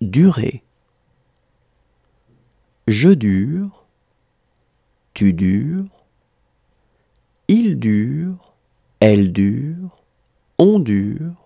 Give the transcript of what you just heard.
durer. Je dure, tu dures, il dure, elle dure, on dure,